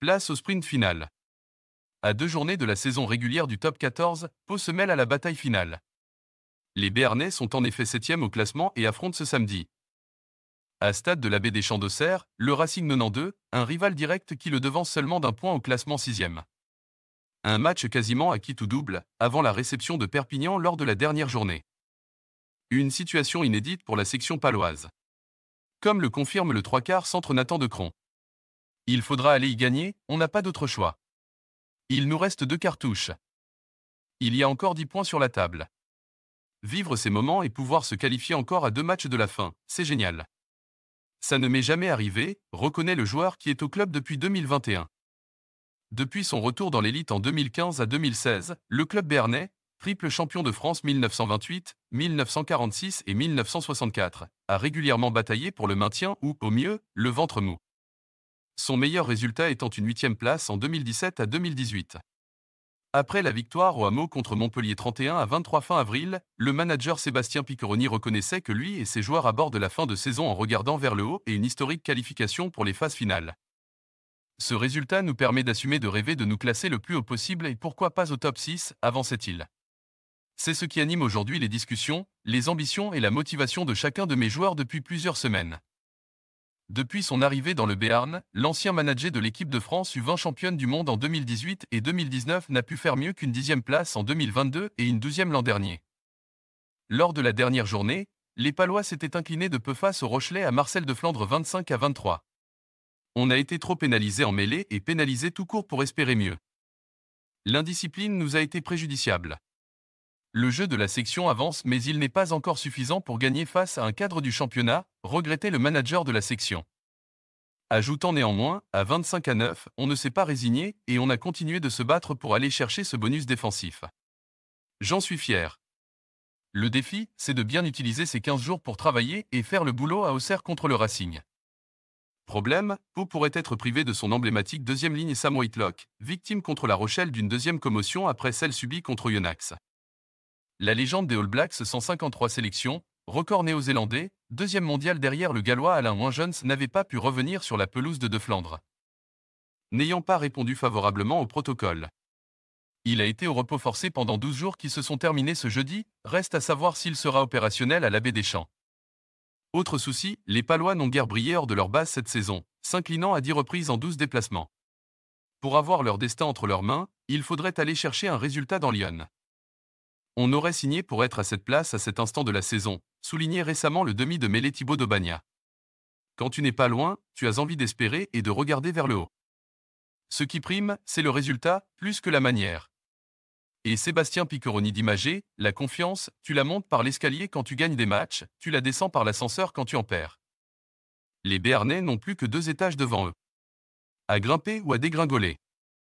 Place au sprint final. À deux journées de la saison régulière du top 14, Pau se mêle à la bataille finale. Les Béarnais sont en effet septième au classement et affrontent ce samedi. À Stade de l'Abbé des Champs de serre le Racing 92, un rival direct qui le devance seulement d'un point au classement 6 Un match quasiment acquis tout double, avant la réception de Perpignan lors de la dernière journée. Une situation inédite pour la section paloise. Comme le confirme le trois quarts centre Nathan de il faudra aller y gagner, on n'a pas d'autre choix. Il nous reste deux cartouches. Il y a encore 10 points sur la table. Vivre ces moments et pouvoir se qualifier encore à deux matchs de la fin, c'est génial. Ça ne m'est jamais arrivé, reconnaît le joueur qui est au club depuis 2021. Depuis son retour dans l'élite en 2015 à 2016, le club béarnais, triple champion de France 1928, 1946 et 1964, a régulièrement bataillé pour le maintien ou, au mieux, le ventre mou son meilleur résultat étant une huitième place en 2017 à 2018. Après la victoire au hameau contre Montpellier 31 à 23 fin avril, le manager Sébastien Picoroni reconnaissait que lui et ses joueurs abordent la fin de saison en regardant vers le haut et une historique qualification pour les phases finales. Ce résultat nous permet d'assumer de rêver de nous classer le plus haut possible et pourquoi pas au top 6, avançait-il. C'est ce qui anime aujourd'hui les discussions, les ambitions et la motivation de chacun de mes joueurs depuis plusieurs semaines. Depuis son arrivée dans le Béarn, l'ancien manager de l'équipe de France U20 championne du monde en 2018 et 2019 n'a pu faire mieux qu'une dixième place en 2022 et une douzième l'an dernier. Lors de la dernière journée, les Palois s'étaient inclinés de peu face au Rochelet à Marcel de Flandre 25 à 23. On a été trop pénalisé en mêlée et pénalisé tout court pour espérer mieux. L'indiscipline nous a été préjudiciable. Le jeu de la section avance mais il n'est pas encore suffisant pour gagner face à un cadre du championnat, regrettait le manager de la section. Ajoutant néanmoins, à 25 à 9, on ne s'est pas résigné et on a continué de se battre pour aller chercher ce bonus défensif. J'en suis fier. Le défi, c'est de bien utiliser ces 15 jours pour travailler et faire le boulot à Auxerre contre le Racing. Problème, Pau pourrait être privé de son emblématique deuxième ligne Sam Whitlock, victime contre la Rochelle d'une deuxième commotion après celle subie contre Yonax la légende des All Blacks 153 sélections, record néo-zélandais, deuxième mondial derrière le gallois Alain Jones n'avait pas pu revenir sur la pelouse de De Flandre. N'ayant pas répondu favorablement au protocole. Il a été au repos forcé pendant 12 jours qui se sont terminés ce jeudi, reste à savoir s'il sera opérationnel à l'abbé des Champs. Autre souci, les Palois n'ont guère brillé hors de leur base cette saison, s'inclinant à 10 reprises en 12 déplacements. Pour avoir leur destin entre leurs mains, il faudrait aller chercher un résultat dans Lyon. On aurait signé pour être à cette place à cet instant de la saison, soulignait récemment le demi de mêlée Thibaut Quand tu n'es pas loin, tu as envie d'espérer et de regarder vers le haut. Ce qui prime, c'est le résultat, plus que la manière. Et Sébastien picoroni d'imager, la confiance, tu la montes par l'escalier quand tu gagnes des matchs, tu la descends par l'ascenseur quand tu en perds. Les Béarnais n'ont plus que deux étages devant eux. À grimper ou à dégringoler.